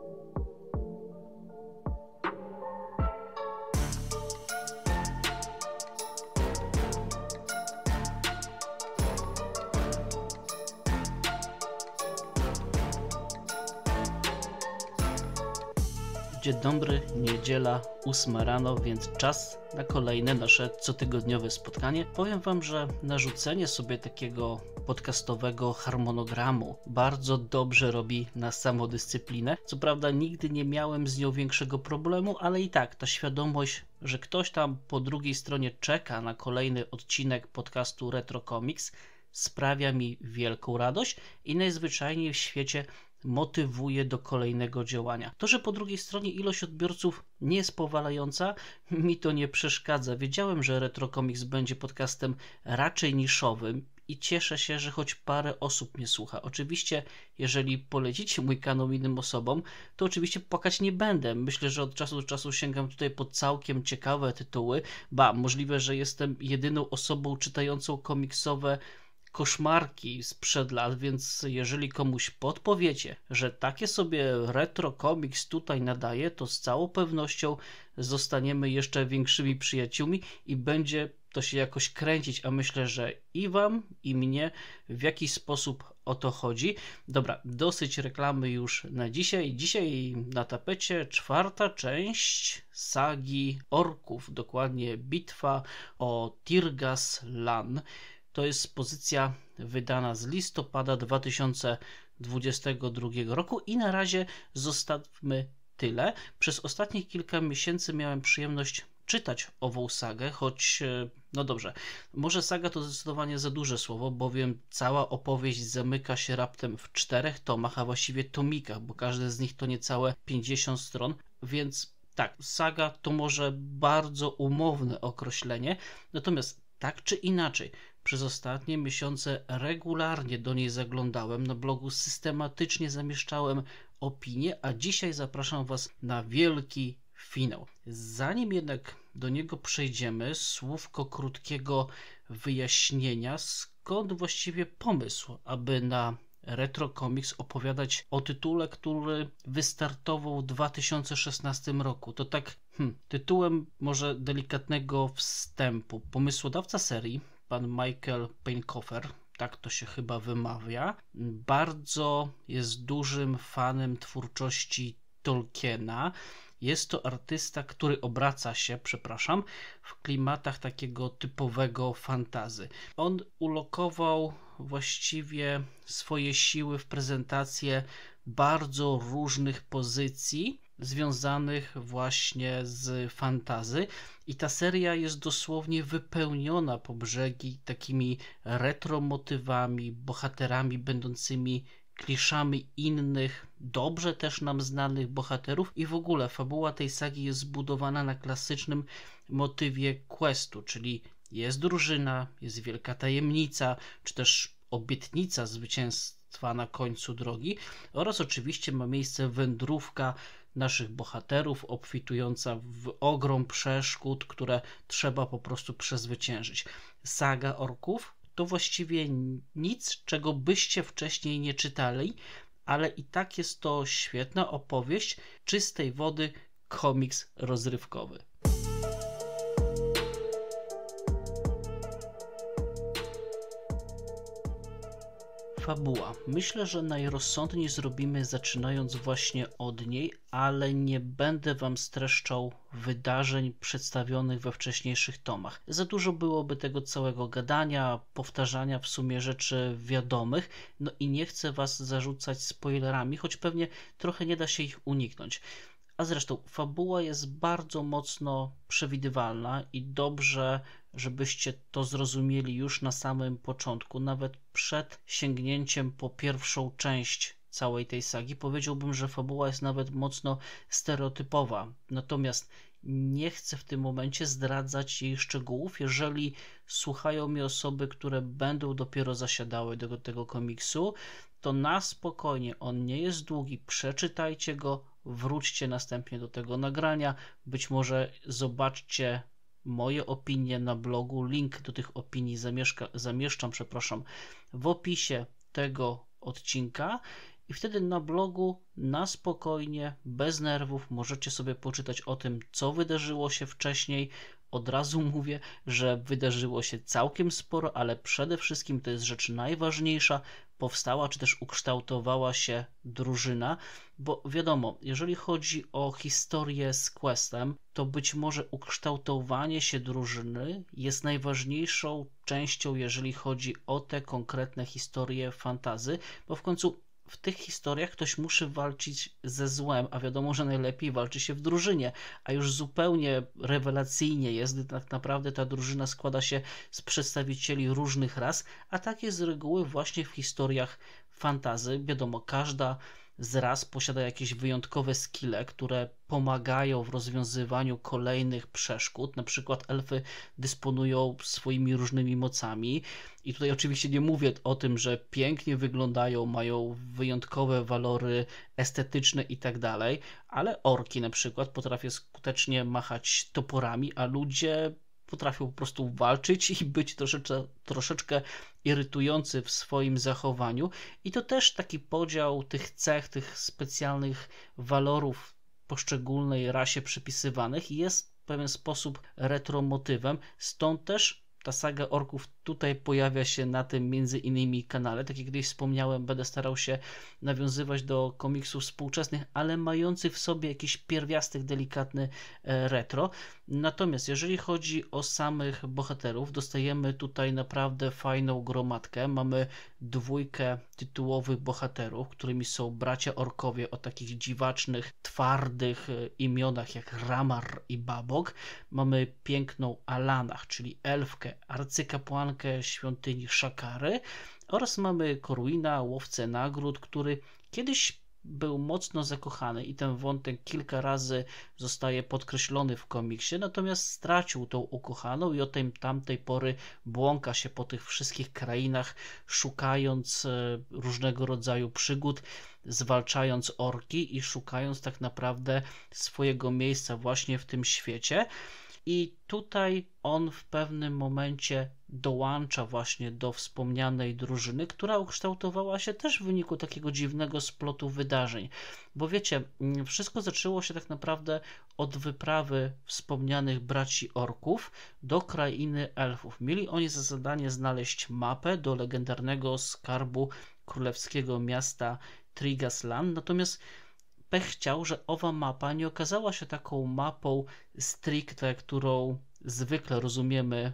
Thank you. Dzień dobry, niedziela, 8 rano, więc czas na kolejne nasze cotygodniowe spotkanie. Powiem Wam, że narzucenie sobie takiego podcastowego harmonogramu bardzo dobrze robi na samodyscyplinę. Co prawda, nigdy nie miałem z nią większego problemu, ale i tak ta świadomość, że ktoś tam po drugiej stronie czeka na kolejny odcinek podcastu Retro Comics, sprawia mi wielką radość i najzwyczajniej w świecie motywuje do kolejnego działania. To, że po drugiej stronie ilość odbiorców nie jest powalająca, mi to nie przeszkadza. Wiedziałem, że Retro Comics będzie podcastem raczej niszowym i cieszę się, że choć parę osób mnie słucha. Oczywiście, jeżeli polecicie mój kanał innym osobom, to oczywiście płakać nie będę. Myślę, że od czasu do czasu sięgam tutaj po całkiem ciekawe tytuły, ba, możliwe, że jestem jedyną osobą czytającą komiksowe koszmarki sprzed lat, więc jeżeli komuś podpowiecie, że takie sobie retro komiks tutaj nadaje, to z całą pewnością zostaniemy jeszcze większymi przyjaciółmi i będzie to się jakoś kręcić, a myślę, że i wam, i mnie w jakiś sposób o to chodzi. Dobra, dosyć reklamy już na dzisiaj. Dzisiaj na tapecie czwarta część sagi orków, dokładnie bitwa o Tirgas Lan. To jest pozycja wydana z listopada 2022 roku i na razie zostawmy tyle. Przez ostatnich kilka miesięcy miałem przyjemność czytać ową sagę, choć e, no dobrze, może saga to zdecydowanie za duże słowo, bowiem cała opowieść zamyka się raptem w czterech tomach, a właściwie tomikach, bo każdy z nich to niecałe 50 stron, więc tak, saga to może bardzo umowne określenie, natomiast tak czy inaczej, przez ostatnie miesiące regularnie do niej zaglądałem, na blogu systematycznie zamieszczałem opinie, a dzisiaj zapraszam Was na wielki finał. Zanim jednak do niego przejdziemy, słówko krótkiego wyjaśnienia, skąd właściwie pomysł, aby na Retro Comics opowiadać o tytule, który wystartował w 2016 roku. To tak hmm, tytułem może delikatnego wstępu. Pomysłodawca serii pan Michael Painkoffer, tak to się chyba wymawia, bardzo jest dużym fanem twórczości Tolkiena. Jest to artysta, który obraca się, przepraszam, w klimatach takiego typowego fantazy. On ulokował właściwie swoje siły w prezentację bardzo różnych pozycji związanych właśnie z fantazy. I ta seria jest dosłownie wypełniona po brzegi takimi retromotywami, bohaterami będącymi kliszami innych, dobrze też nam znanych bohaterów i w ogóle fabuła tej sagi jest zbudowana na klasycznym motywie questu, czyli jest drużyna, jest wielka tajemnica, czy też obietnica zwycięstwa na końcu drogi oraz oczywiście ma miejsce wędrówka naszych bohaterów, obfitująca w ogrom przeszkód, które trzeba po prostu przezwyciężyć. Saga orków to właściwie nic, czego byście wcześniej nie czytali, ale i tak jest to świetna opowieść czystej wody komiks rozrywkowy. Fabuła. Myślę, że najrozsądniej zrobimy zaczynając właśnie od niej, ale nie będę wam streszczał wydarzeń przedstawionych we wcześniejszych tomach. Za dużo byłoby tego całego gadania, powtarzania w sumie rzeczy wiadomych, no i nie chcę was zarzucać spoilerami, choć pewnie trochę nie da się ich uniknąć. A zresztą fabuła jest bardzo mocno przewidywalna i dobrze żebyście to zrozumieli już na samym początku, nawet przed sięgnięciem po pierwszą część całej tej sagi. Powiedziałbym, że fabuła jest nawet mocno stereotypowa. Natomiast nie chcę w tym momencie zdradzać jej szczegółów. Jeżeli słuchają mi osoby, które będą dopiero zasiadały do tego komiksu, to na spokojnie, on nie jest długi, przeczytajcie go, wróćcie następnie do tego nagrania, być może zobaczcie moje opinie na blogu. Link do tych opinii zamieszka, zamieszczam, przepraszam, w opisie tego odcinka. I wtedy na blogu na spokojnie, bez nerwów, możecie sobie poczytać o tym, co wydarzyło się wcześniej. Od razu mówię, że wydarzyło się całkiem sporo, ale przede wszystkim to jest rzecz najważniejsza powstała, czy też ukształtowała się drużyna, bo wiadomo, jeżeli chodzi o historię z Questem, to być może ukształtowanie się drużyny jest najważniejszą częścią, jeżeli chodzi o te konkretne historie fantazy, bo w końcu w tych historiach ktoś musi walczyć ze złem, a wiadomo, że najlepiej walczy się w drużynie, a już zupełnie rewelacyjnie jest, gdy tak naprawdę ta drużyna składa się z przedstawicieli różnych ras, a tak jest z reguły właśnie w historiach fantazy. Wiadomo, każda z raz posiada jakieś wyjątkowe skille, które pomagają w rozwiązywaniu kolejnych przeszkód. Na przykład elfy dysponują swoimi różnymi mocami. I tutaj oczywiście nie mówię o tym, że pięknie wyglądają, mają wyjątkowe walory estetyczne i tak dalej, ale orki na przykład potrafią skutecznie machać toporami, a ludzie potrafił po prostu walczyć i być troszeczkę, troszeczkę irytujący w swoim zachowaniu. I to też taki podział tych cech, tych specjalnych walorów poszczególnej rasie przypisywanych jest w pewien sposób retromotywem, stąd też ta saga orków tutaj pojawia się na tym między innymi kanale. Tak jak kiedyś wspomniałem, będę starał się nawiązywać do komiksów współczesnych, ale mających w sobie jakiś pierwiastek delikatny e, retro. Natomiast jeżeli chodzi o samych bohaterów, dostajemy tutaj naprawdę fajną gromadkę. Mamy dwójkę tytułowych bohaterów, którymi są bracia orkowie o takich dziwacznych, twardych e, imionach jak Ramar i Babok. Mamy piękną Alanach, czyli elfkę, arcykapłankę świątyni Szakary oraz mamy Koruina, łowcę nagród, który kiedyś był mocno zakochany i ten wątek kilka razy zostaje podkreślony w komiksie, natomiast stracił tą ukochaną i od tej tamtej pory błąka się po tych wszystkich krainach, szukając e, różnego rodzaju przygód, zwalczając orki i szukając tak naprawdę swojego miejsca właśnie w tym świecie. I tutaj on w pewnym momencie dołącza właśnie do wspomnianej drużyny, która ukształtowała się też w wyniku takiego dziwnego splotu wydarzeń. Bo wiecie, mm, wszystko zaczęło się tak naprawdę od wyprawy wspomnianych braci orków do krainy elfów. Mieli oni za zadanie znaleźć mapę do legendarnego skarbu królewskiego miasta Trigasland, natomiast pech chciał, że owa mapa nie okazała się taką mapą stricte, którą zwykle rozumiemy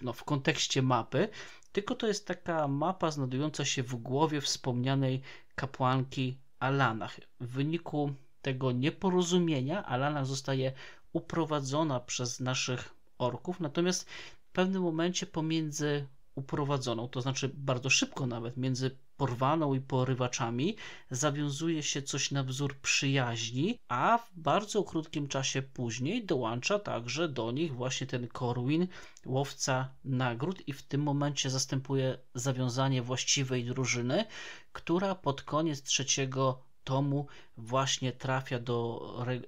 no, w kontekście mapy, tylko to jest taka mapa znajdująca się w głowie wspomnianej kapłanki Alana. W wyniku tego nieporozumienia Alana zostaje uprowadzona przez naszych orków, natomiast w pewnym momencie pomiędzy uprowadzoną, to znaczy bardzo szybko nawet, między porwaną i porywaczami zawiązuje się coś na wzór przyjaźni, a w bardzo krótkim czasie później dołącza także do nich właśnie ten Corwin, łowca nagród i w tym momencie zastępuje zawiązanie właściwej drużyny, która pod koniec trzeciego tomu właśnie trafia do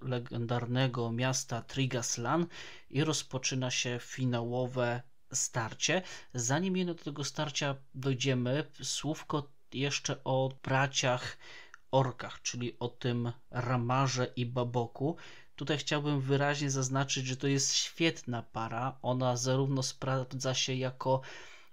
legendarnego miasta Trigaslan i rozpoczyna się finałowe starcie. Zanim jednak do tego starcia dojdziemy, słówko jeszcze o braciach orkach, czyli o tym Ramarze i Baboku. Tutaj chciałbym wyraźnie zaznaczyć, że to jest świetna para. Ona zarówno sprawdza się jako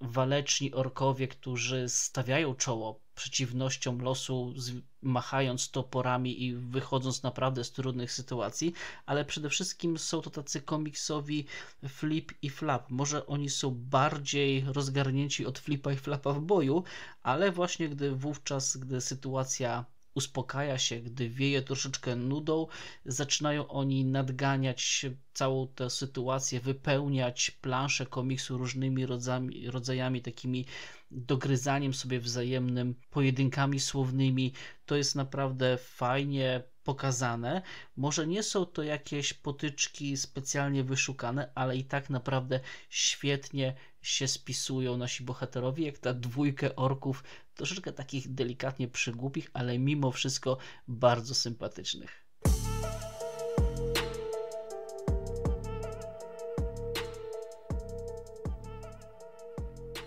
waleczni orkowie, którzy stawiają czoło przeciwnościom losu, machając toporami i wychodząc naprawdę z trudnych sytuacji, ale przede wszystkim są to tacy komiksowi flip i flap. Może oni są bardziej rozgarnięci od flipa i flapa w boju, ale właśnie gdy wówczas, gdy sytuacja uspokaja się, gdy wieje troszeczkę nudą, zaczynają oni nadganiać całą tę sytuację, wypełniać plansze komiksu różnymi rodzami, rodzajami takimi dogryzaniem sobie wzajemnym, pojedynkami słownymi. To jest naprawdę fajnie pokazane. Może nie są to jakieś potyczki specjalnie wyszukane, ale i tak naprawdę świetnie się spisują nasi bohaterowie, jak ta dwójkę orków troszeczkę takich delikatnie przygłupich, ale mimo wszystko bardzo sympatycznych.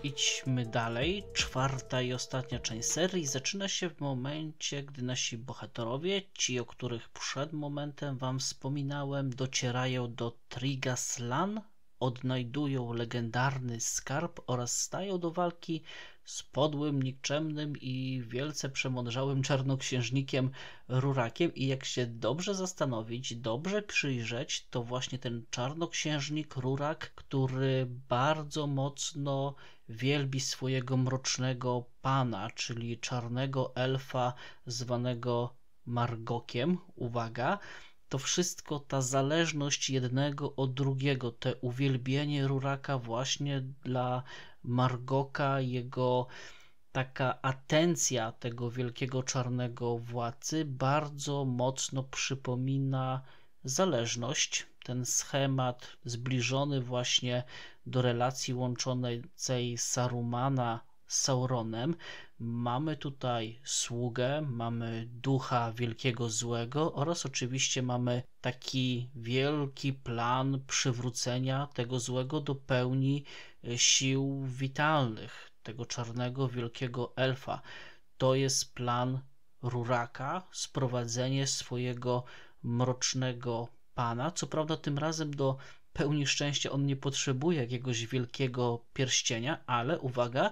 idźmy dalej. Czwarta i ostatnia część serii zaczyna się w momencie, gdy nasi bohaterowie, ci o których przed momentem wam wspominałem, docierają do Trigaslan, odnajdują legendarny skarb oraz stają do walki z podłym, nikczemnym i wielce przemądrzałym czarnoksiężnikiem Rurakiem i jak się dobrze zastanowić, dobrze przyjrzeć, to właśnie ten czarnoksiężnik Rurak, który bardzo mocno wielbi swojego mrocznego pana, czyli czarnego elfa zwanego Margokiem, uwaga, to wszystko ta zależność jednego od drugiego, te uwielbienie Ruraka właśnie dla Margoka, jego taka atencja tego wielkiego czarnego władcy bardzo mocno przypomina zależność, ten schemat zbliżony właśnie do relacji łączącej Sarumana z Sauronem. Mamy tutaj sługę, mamy ducha wielkiego złego oraz oczywiście mamy taki wielki plan przywrócenia tego złego do pełni e, sił witalnych, tego czarnego wielkiego elfa. To jest plan Ruraka, sprowadzenie swojego mrocznego pana. Co prawda, tym razem do pełni szczęścia on nie potrzebuje jakiegoś wielkiego pierścienia, ale uwaga,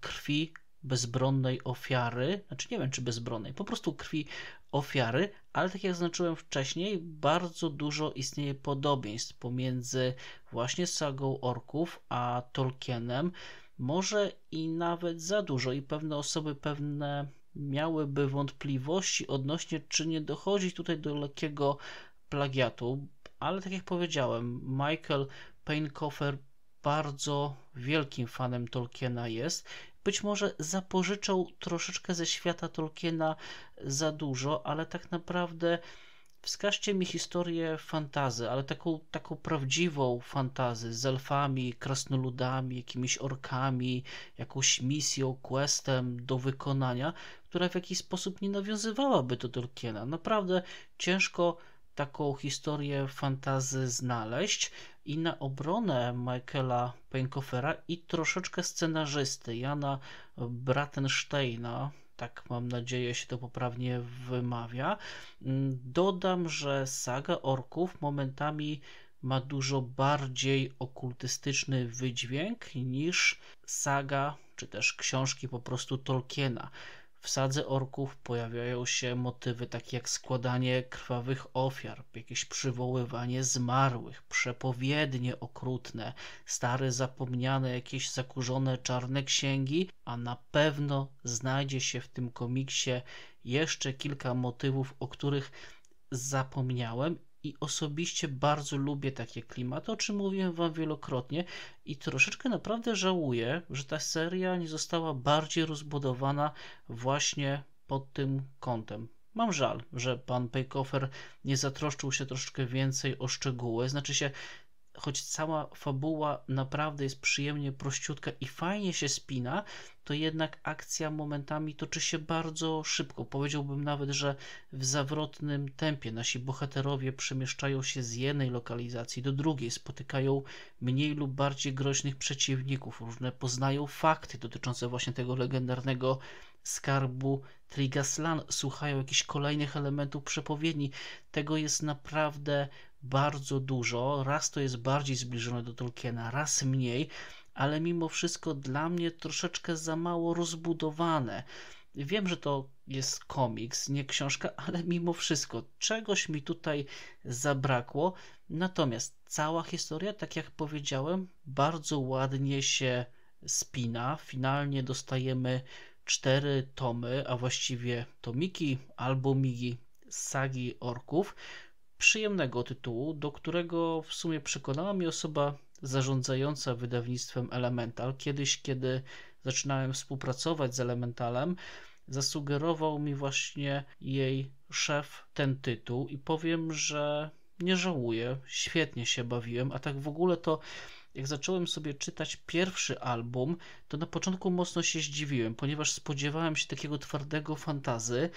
krwi bezbronnej ofiary, znaczy nie wiem czy bezbronnej, po prostu krwi ofiary, ale tak jak zaznaczyłem wcześniej, bardzo dużo istnieje podobieństw pomiędzy właśnie sagą orków a Tolkienem, może i nawet za dużo i pewne osoby, pewne miałyby wątpliwości odnośnie czy nie dochodzi tutaj do lekkiego plagiatu, ale tak jak powiedziałem, Michael Painkoffer bardzo wielkim fanem Tolkiena jest być może zapożyczał troszeczkę ze świata Tolkiena za dużo, ale tak naprawdę wskażcie mi historię fantazy, ale taką, taką prawdziwą fantazy z elfami, krasnoludami, jakimiś orkami, jakąś misją, questem do wykonania, która w jakiś sposób nie nawiązywałaby do Tolkiena. Naprawdę ciężko taką historię fantazy znaleźć i na obronę Michaela Peinkofera i troszeczkę scenarzysty Jana Bratensteina, tak mam nadzieję się to poprawnie wymawia, dodam, że saga orków momentami ma dużo bardziej okultystyczny wydźwięk niż saga czy też książki po prostu Tolkiena. W sadze orków pojawiają się motywy takie jak składanie krwawych ofiar, jakieś przywoływanie zmarłych, przepowiednie okrutne, stare zapomniane, jakieś zakurzone czarne księgi, a na pewno znajdzie się w tym komiksie jeszcze kilka motywów, o których zapomniałem i osobiście bardzo lubię takie klimaty, o czym mówiłem Wam wielokrotnie i troszeczkę naprawdę żałuję, że ta seria nie została bardziej rozbudowana właśnie pod tym kątem. Mam żal, że pan Pejkofer nie zatroszczył się troszeczkę więcej o szczegóły, znaczy się choć cała fabuła naprawdę jest przyjemnie prościutka i fajnie się spina, to jednak akcja momentami toczy się bardzo szybko. Powiedziałbym nawet, że w zawrotnym tempie nasi bohaterowie przemieszczają się z jednej lokalizacji do drugiej, spotykają mniej lub bardziej groźnych przeciwników, różne poznają fakty dotyczące właśnie tego legendarnego skarbu Trigaslan, słuchają jakichś kolejnych elementów przepowiedni. Tego jest naprawdę bardzo dużo. Raz to jest bardziej zbliżone do Tolkiena, raz mniej, ale mimo wszystko dla mnie troszeczkę za mało rozbudowane. Wiem, że to jest komiks, nie książka, ale mimo wszystko czegoś mi tutaj zabrakło. Natomiast cała historia, tak jak powiedziałem, bardzo ładnie się spina. Finalnie dostajemy cztery tomy, a właściwie tomiki, albumiki sagi orków, przyjemnego tytułu, do którego w sumie przekonała mnie osoba zarządzająca wydawnictwem Elemental. Kiedyś, kiedy zaczynałem współpracować z Elementalem, zasugerował mi właśnie jej szef ten tytuł i powiem, że nie żałuję, świetnie się bawiłem, a tak w ogóle to jak zacząłem sobie czytać pierwszy album, to na początku mocno się zdziwiłem, ponieważ spodziewałem się takiego twardego fantazy,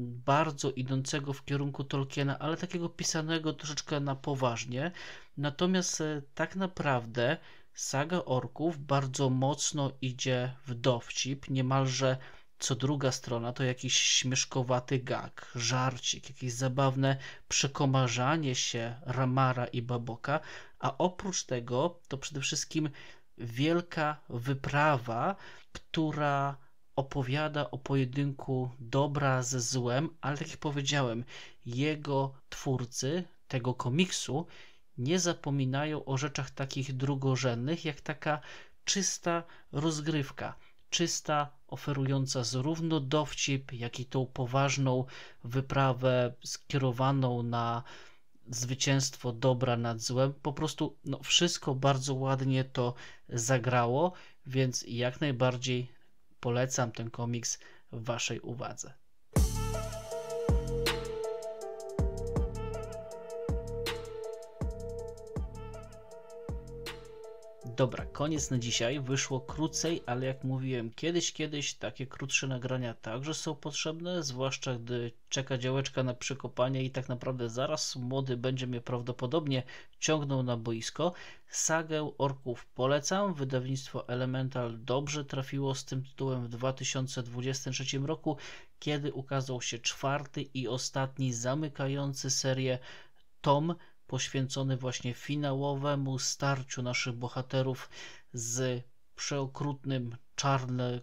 bardzo idącego w kierunku Tolkiena, ale takiego pisanego troszeczkę na poważnie. Natomiast e, tak naprawdę saga orków bardzo mocno idzie w dowcip, niemalże co druga strona to jakiś śmieszkowaty gag, żarcik, jakieś zabawne przekomarzanie się Ramara i Baboka, a oprócz tego to przede wszystkim wielka wyprawa, która opowiada o pojedynku dobra ze złem, ale tak jak powiedziałem, jego twórcy tego komiksu nie zapominają o rzeczach takich drugorzędnych, jak taka czysta rozgrywka czysta, oferująca zarówno dowcip, jak i tą poważną wyprawę skierowaną na zwycięstwo dobra nad złem. Po prostu no, wszystko bardzo ładnie to zagrało, więc jak najbardziej polecam ten komiks Waszej uwadze. Dobra, koniec na dzisiaj. Wyszło krócej, ale jak mówiłem, kiedyś, kiedyś takie krótsze nagrania także są potrzebne, zwłaszcza gdy czeka działeczka na przykopanie i tak naprawdę zaraz młody będzie mnie prawdopodobnie ciągnął na boisko. Sagę Orków polecam. Wydawnictwo Elemental dobrze trafiło z tym tytułem w 2023 roku, kiedy ukazał się czwarty i ostatni zamykający serię tom poświęcony właśnie finałowemu starciu naszych bohaterów z przeokrutnym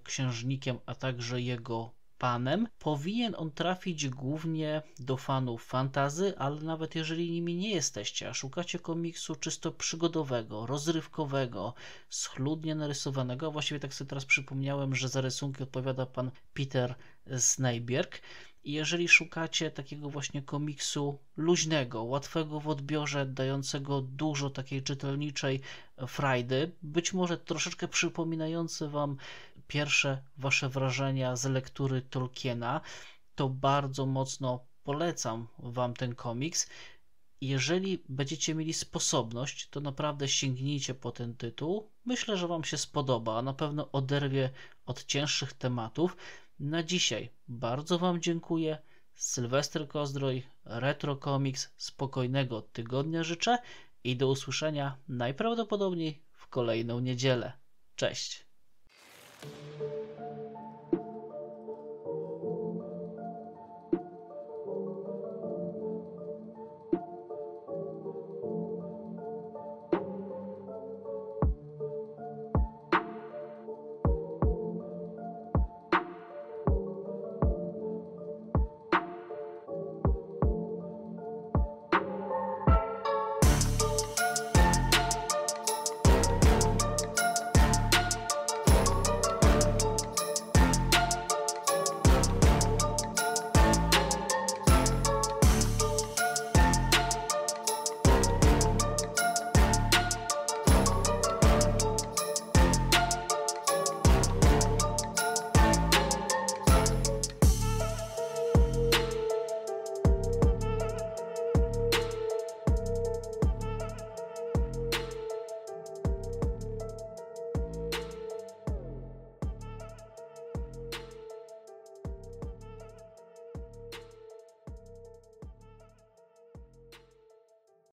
księżnikiem, a także jego panem. Powinien on trafić głównie do fanów fantazy, ale nawet jeżeli nimi nie jesteście, a szukacie komiksu czysto przygodowego, rozrywkowego, schludnie narysowanego, właściwie tak sobie teraz przypomniałem, że za rysunki odpowiada pan Peter Snajbierg, i jeżeli szukacie takiego właśnie komiksu luźnego, łatwego w odbiorze, dającego dużo takiej czytelniczej frajdy, być może troszeczkę przypominające wam pierwsze wasze wrażenia z lektury Tolkiena, to bardzo mocno polecam wam ten komiks. Jeżeli będziecie mieli sposobność, to naprawdę sięgnijcie po ten tytuł. Myślę, że wam się spodoba, a na pewno oderwie od cięższych tematów. Na dzisiaj bardzo Wam dziękuję. Sylwester Kozdroj, Retro Comics, spokojnego tygodnia życzę i do usłyszenia najprawdopodobniej w kolejną niedzielę. Cześć!